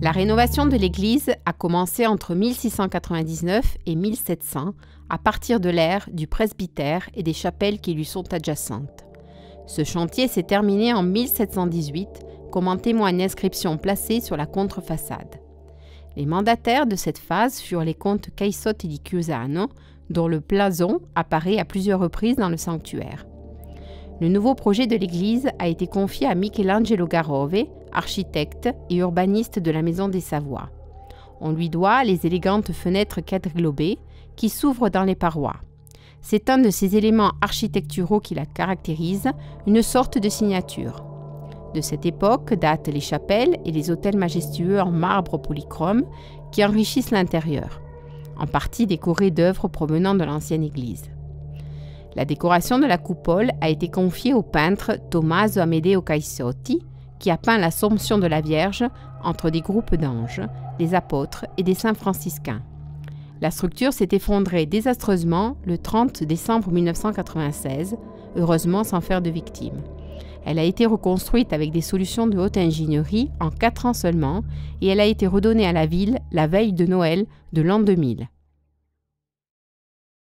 La rénovation de l'église a commencé entre 1699 et 1700 à partir de l'ère du presbytère et des chapelles qui lui sont adjacentes. Ce chantier s'est terminé en 1718, comme en témoigne l'inscription placée sur la contrefaçade. Les mandataires de cette phase furent les comtes et di Cusano, dont le plazon apparaît à plusieurs reprises dans le sanctuaire. Le nouveau projet de l'église a été confié à Michelangelo Garove, architecte et urbaniste de la Maison des Savoies. On lui doit les élégantes fenêtres quadriglobées qui s'ouvrent dans les parois. C'est un de ces éléments architecturaux qui la caractérise, une sorte de signature. De cette époque datent les chapelles et les autels majestueux en marbre polychrome qui enrichissent l'intérieur, en partie décorés d'œuvres provenant de l'ancienne église. La décoration de la coupole a été confiée au peintre Tommaso Amedeo Caisotti, qui a peint l'Assomption de la Vierge entre des groupes d'anges, des apôtres et des saints franciscains. La structure s'est effondrée désastreusement le 30 décembre 1996, heureusement sans faire de victimes. Elle a été reconstruite avec des solutions de haute ingénierie en 4 ans seulement et elle a été redonnée à la ville la veille de Noël de l'an 2000.